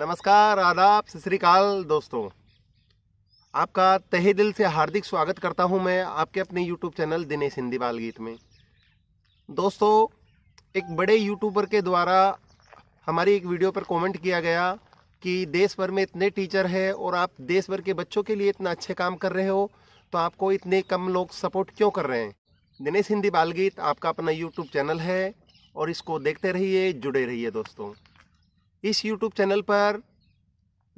नमस्कार आदाब सत दोस्तों आपका तहे दिल से हार्दिक स्वागत करता हूं मैं आपके अपने यूट्यूब चैनल दिनेश हिंदी बाल गीत में दोस्तों एक बड़े यूट्यूबर के द्वारा हमारी एक वीडियो पर कमेंट किया गया कि देश भर में इतने टीचर हैं और आप देश भर के बच्चों के लिए इतना अच्छे काम कर रहे हो तो आपको इतने कम लोग सपोर्ट क्यों कर रहे हैं दिनेश हिंदी बाल गीत आपका अपना यूट्यूब चैनल है और इसको देखते रहिए जुड़े रहिए दोस्तों इस यूट्यूब चैनल पर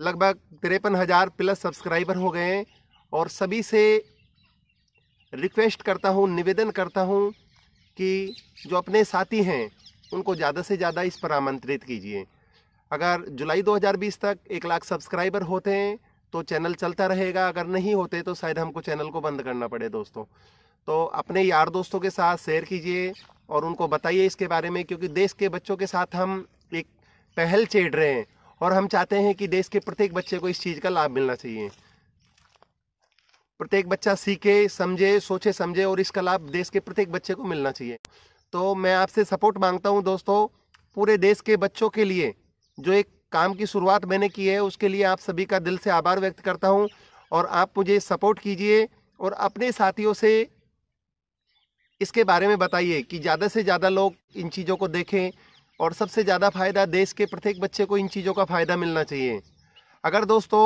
लगभग तिरपन हज़ार प्लस सब्सक्राइबर हो गए हैं और सभी से रिक्वेस्ट करता हूँ निवेदन करता हूँ कि जो अपने साथी हैं उनको ज़्यादा से ज़्यादा इस पर आमंत्रित कीजिए अगर जुलाई 2020 तक एक लाख सब्सक्राइबर होते हैं तो चैनल चलता रहेगा अगर नहीं होते तो शायद हमको चैनल को बंद करना पड़े दोस्तों तो अपने यार दोस्तों के साथ शेयर कीजिए और उनको बताइए इसके बारे में क्योंकि देश के बच्चों के साथ हम एक पहल छेड़ रहे हैं और हम चाहते हैं कि देश के प्रत्येक बच्चे को इस चीज़ का लाभ मिलना चाहिए प्रत्येक बच्चा सीखे समझे सोचे समझे और इसका लाभ देश के प्रत्येक बच्चे को मिलना चाहिए तो मैं आपसे सपोर्ट मांगता हूँ दोस्तों पूरे देश के बच्चों के लिए जो एक काम की शुरुआत मैंने की है उसके लिए आप सभी का दिल से आभार व्यक्त करता हूँ और आप मुझे सपोर्ट कीजिए और अपने साथियों से इसके बारे में बताइए कि ज़्यादा से ज़्यादा लोग इन चीज़ों को देखें और सबसे ज़्यादा फ़ायदा देश के प्रत्येक बच्चे को इन चीज़ों का फ़ायदा मिलना चाहिए अगर दोस्तों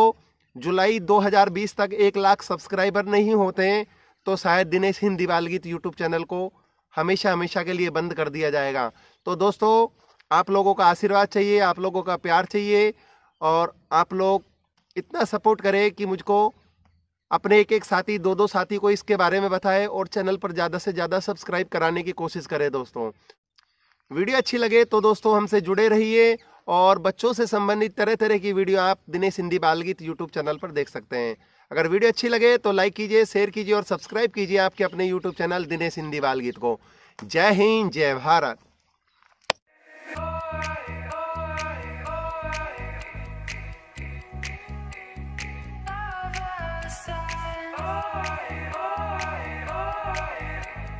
जुलाई 2020 तक एक लाख सब्सक्राइबर नहीं होते हैं तो शायद दिनेश हिंद दिवालगीत यूट्यूब चैनल को हमेशा हमेशा के लिए बंद कर दिया जाएगा तो दोस्तों आप लोगों का आशीर्वाद चाहिए आप लोगों का प्यार चाहिए और आप लोग इतना सपोर्ट करें कि मुझको अपने एक एक साथी दो दो साथी को इसके बारे में बताएं और चैनल पर ज़्यादा से ज़्यादा सब्सक्राइब कराने की कोशिश करें दोस्तों वीडियो अच्छी लगे तो दोस्तों हमसे जुड़े रहिए और बच्चों से संबंधित तरह तरह की वीडियो आप दिनेश हिंदी बालगीत यूट्यूब चैनल पर देख सकते हैं अगर वीडियो अच्छी लगे तो लाइक कीजिए शेयर कीजिए और सब्सक्राइब कीजिए आपके अपने यूट्यूब चैनल दिनेश हिंदी बालगीत को जय हिंद जय भारत Bye. Bye. Bye.